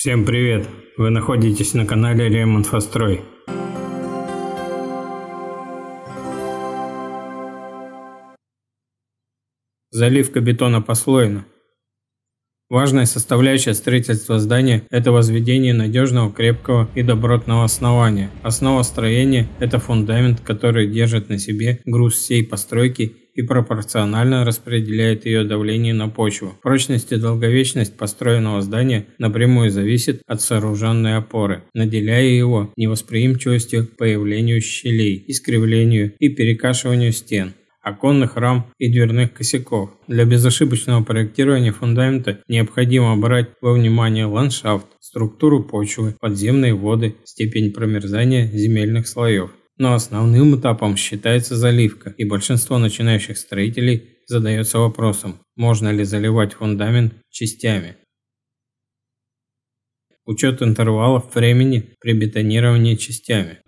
Всем привет! Вы находитесь на канале Ремонтфострой. Заливка бетона послойно. Важная составляющая строительства здания – это возведение надежного, крепкого и добротного основания. Основа строения – это фундамент, который держит на себе груз всей постройки и пропорционально распределяет ее давление на почву. Прочность и долговечность построенного здания напрямую зависит от сооруженной опоры, наделяя его невосприимчивостью к появлению щелей, искривлению и перекашиванию стен оконных рам и дверных косяков. Для безошибочного проектирования фундамента необходимо брать во внимание ландшафт, структуру почвы, подземные воды, степень промерзания земельных слоев но основным этапом считается заливка, и большинство начинающих строителей задается вопросом, можно ли заливать фундамент частями. Учет интервалов времени при бетонировании частями.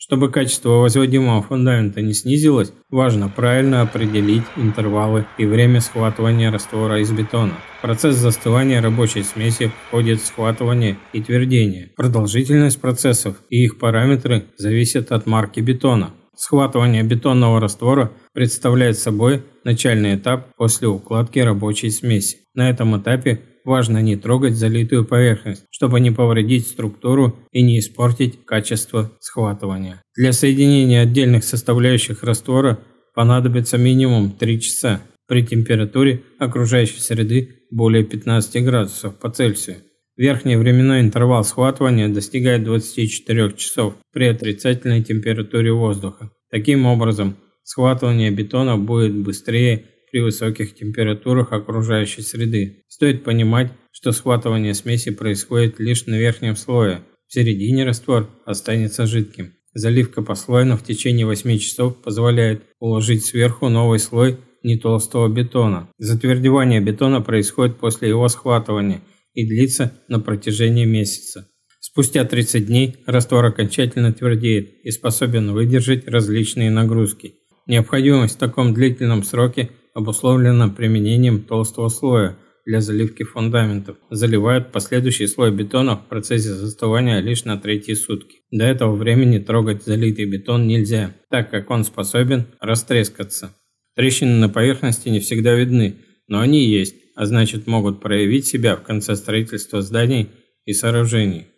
Чтобы качество возводимого фундамента не снизилось, важно правильно определить интервалы и время схватывания раствора из бетона. процесс застывания рабочей смеси входит в схватывание и твердение. Продолжительность процессов и их параметры зависят от марки бетона. Схватывание бетонного раствора представляет собой начальный этап после укладки рабочей смеси. На этом этапе Важно не трогать залитую поверхность, чтобы не повредить структуру и не испортить качество схватывания. Для соединения отдельных составляющих раствора понадобится минимум 3 часа при температуре окружающей среды более 15 градусов по Цельсию. Верхний временной интервал схватывания достигает 24 часов при отрицательной температуре воздуха. Таким образом, схватывание бетона будет быстрее при высоких температурах окружающей среды. Стоит понимать, что схватывание смеси происходит лишь на верхнем слое. В середине раствор останется жидким. Заливка послойно в течение 8 часов позволяет уложить сверху новый слой нетолстого бетона. Затвердевание бетона происходит после его схватывания и длится на протяжении месяца. Спустя 30 дней раствор окончательно твердеет и способен выдержать различные нагрузки. Необходимость в таком длительном сроке обусловлено применением толстого слоя для заливки фундаментов. Заливают последующий слой бетона в процессе застывания лишь на третьи сутки. До этого времени трогать залитый бетон нельзя, так как он способен растрескаться. Трещины на поверхности не всегда видны, но они есть, а значит могут проявить себя в конце строительства зданий и сооружений.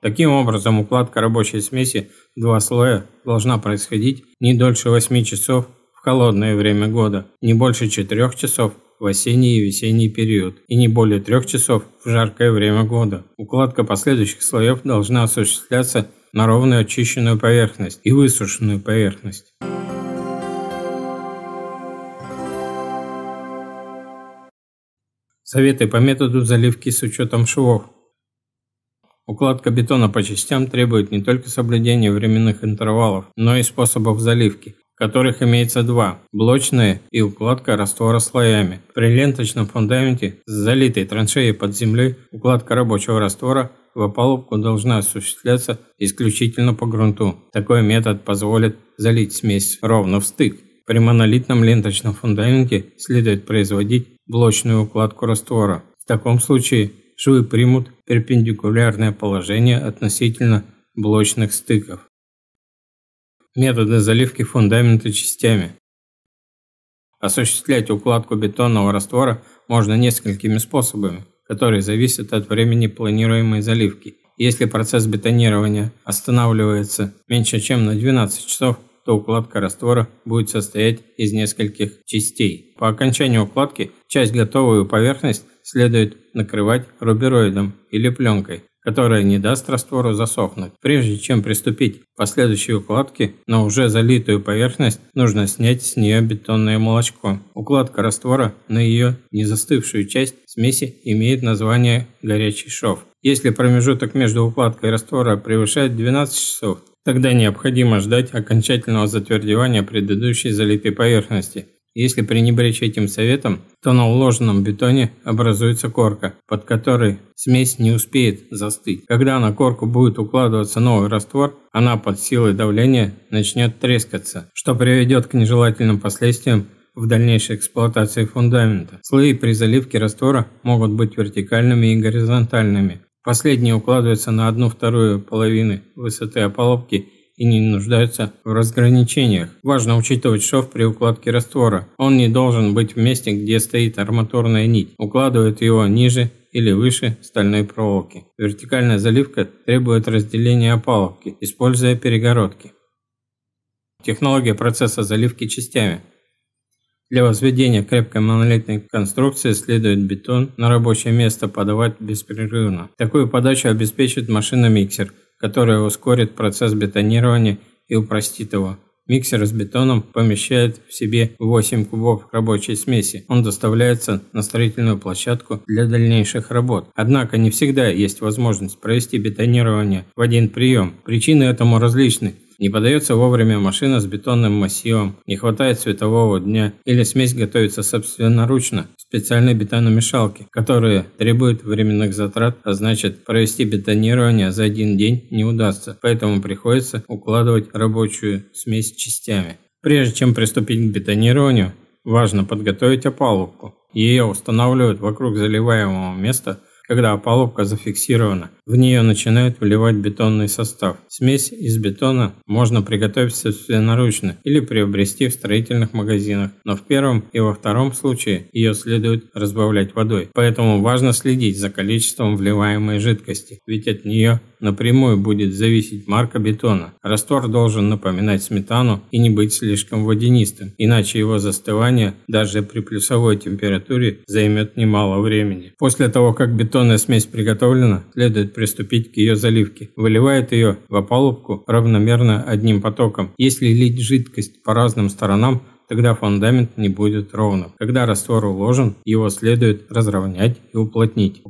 Таким образом, укладка рабочей смеси в два слоя должна происходить не дольше 8 часов холодное время года, не больше 4 часов в осенний и весенний период и не более 3 часов в жаркое время года. Укладка последующих слоев должна осуществляться на ровную очищенную поверхность и высушенную поверхность. Советы по методу заливки с учетом швов. Укладка бетона по частям требует не только соблюдения временных интервалов, но и способов заливки которых имеется два – блочные и укладка раствора слоями. При ленточном фундаменте с залитой траншеей под землей укладка рабочего раствора в опалубку должна осуществляться исключительно по грунту. Такой метод позволит залить смесь ровно в стык. При монолитном ленточном фундаменте следует производить блочную укладку раствора. В таком случае швы примут перпендикулярное положение относительно блочных стыков методы заливки фундамента частями. Осуществлять укладку бетонного раствора можно несколькими способами, которые зависят от времени планируемой заливки. Если процесс бетонирования останавливается меньше чем на 12 часов, то укладка раствора будет состоять из нескольких частей. По окончании укладки часть готовую поверхность следует накрывать рубероидом или пленкой, которая не даст раствору засохнуть. Прежде чем приступить к последующей укладке на уже залитую поверхность, нужно снять с нее бетонное молочко. Укладка раствора на ее не застывшую часть смеси имеет название «горячий шов». Если промежуток между укладкой раствора превышает 12 часов, Тогда необходимо ждать окончательного затвердевания предыдущей залитой поверхности. Если пренебречь этим советом, то на уложенном бетоне образуется корка, под которой смесь не успеет застыть. Когда на корку будет укладываться новый раствор, она под силой давления начнет трескаться, что приведет к нежелательным последствиям в дальнейшей эксплуатации фундамента. Слои при заливке раствора могут быть вертикальными и горизонтальными. Последние укладываются на одну-вторую половины высоты опалубки и не нуждаются в разграничениях. Важно учитывать шов при укладке раствора. Он не должен быть в месте, где стоит арматурная нить. Укладывают его ниже или выше стальной проволоки. Вертикальная заливка требует разделения опалубки, используя перегородки. Технология процесса заливки частями. Для возведения крепкой монолитной конструкции следует бетон на рабочее место подавать беспрерывно. Такую подачу обеспечит машина-миксер – которое ускорит процесс бетонирования и упростит его. Миксер с бетоном помещает в себе 8 кубов рабочей смеси. Он доставляется на строительную площадку для дальнейших работ. Однако не всегда есть возможность провести бетонирование в один прием. Причины этому различны. Не подается вовремя машина с бетонным массивом, не хватает светового дня или смесь готовится собственноручно в специальной бетономешалке, которые требуют временных затрат, а значит провести бетонирование за один день не удастся, поэтому приходится укладывать рабочую смесь частями. Прежде чем приступить к бетонированию, важно подготовить опалубку. Ее устанавливают вокруг заливаемого места – когда опалубка зафиксирована, в нее начинают вливать бетонный состав. Смесь из бетона можно приготовить собственноручно или приобрести в строительных магазинах, но в первом и во втором случае ее следует разбавлять водой. Поэтому важно следить за количеством вливаемой жидкости, ведь от нее напрямую будет зависеть марка бетона. Раствор должен напоминать сметану и не быть слишком водянистым, иначе его застывание даже при плюсовой температуре займет немало времени. После того, как бетон Бетонная смесь приготовлена, следует приступить к ее заливке. Выливает ее в опалубку равномерно одним потоком. Если лить жидкость по разным сторонам, тогда фундамент не будет ровным. Когда раствор уложен, его следует разровнять и уплотнить.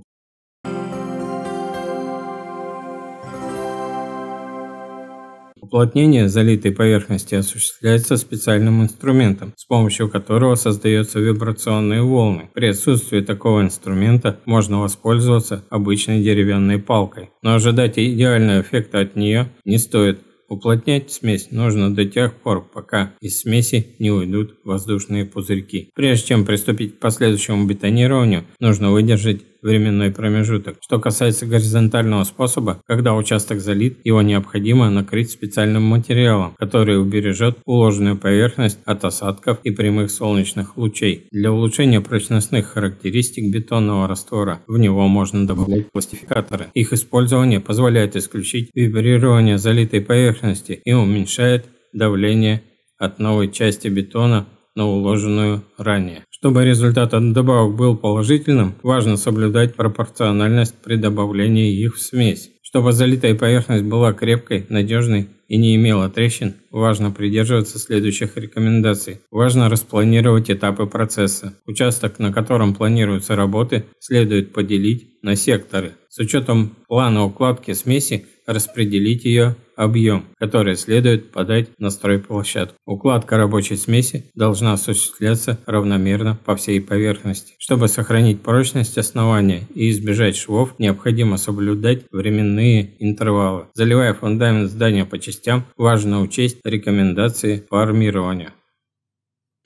Уплотнение залитой поверхности осуществляется специальным инструментом, с помощью которого создаются вибрационные волны. При отсутствии такого инструмента можно воспользоваться обычной деревянной палкой. Но ожидать идеального эффекта от нее не стоит, Уплотнять смесь нужно до тех пор, пока из смеси не уйдут воздушные пузырьки. Прежде чем приступить к последующему бетонированию, нужно выдержать временной промежуток. Что касается горизонтального способа, когда участок залит, его необходимо накрыть специальным материалом, который убережет уложенную поверхность от осадков и прямых солнечных лучей. Для улучшения прочностных характеристик бетонного раствора в него можно добавлять пластификаторы. Их использование позволяет исключить вибрирование залитой поверхности и уменьшает давление от новой части бетона на уложенную ранее. Чтобы результат от добавок был положительным, важно соблюдать пропорциональность при добавлении их в смесь. Чтобы залитая поверхность была крепкой, надежной и не имела трещин, важно придерживаться следующих рекомендаций. Важно распланировать этапы процесса. Участок, на котором планируются работы, следует поделить на секторы с учетом плана укладки смеси распределить ее объем, который следует подать на стройплощадку. Укладка рабочей смеси должна осуществляться равномерно по всей поверхности. Чтобы сохранить прочность основания и избежать швов, необходимо соблюдать временные интервалы. Заливая фундамент здания по частям, важно учесть рекомендации по армированию.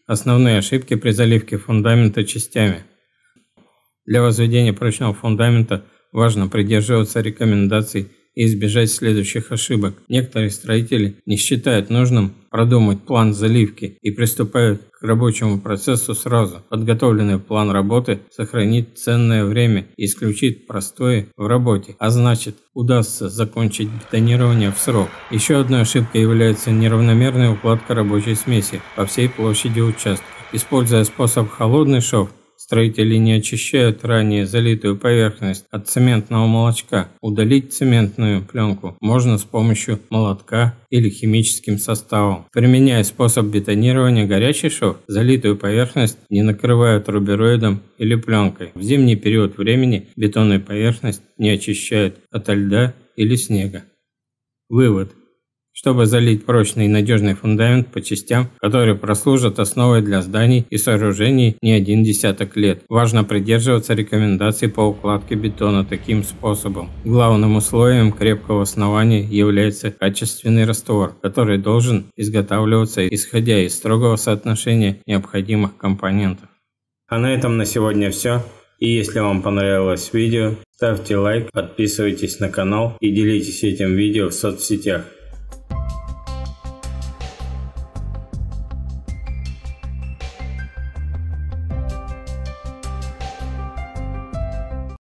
Основные ошибки при заливке фундамента частями. Для возведения прочного фундамента – важно придерживаться рекомендаций и избежать следующих ошибок. Некоторые строители не считают нужным продумать план заливки и приступают к рабочему процессу сразу. Подготовленный план работы сохранит ценное время и исключит простое в работе, а значит удастся закончить бетонирование в срок. Еще одной ошибкой является неравномерная укладка рабочей смеси по всей площади участка. Используя способ холодный шов, Строители не очищают ранее залитую поверхность от цементного молочка. Удалить цементную пленку можно с помощью молотка или химическим составом. Применяя способ бетонирования горячий шов, залитую поверхность не накрывают рубероидом или пленкой. В зимний период времени бетонную поверхность не очищают от льда или снега. Вывод чтобы залить прочный и надежный фундамент по частям, которые прослужат основой для зданий и сооружений не один десяток лет. Важно придерживаться рекомендаций по укладке бетона таким способом. Главным условием крепкого основания является качественный раствор, который должен изготавливаться исходя из строгого соотношения необходимых компонентов. А на этом на сегодня все. И если вам понравилось видео, ставьте лайк, подписывайтесь на канал и делитесь этим видео в соцсетях.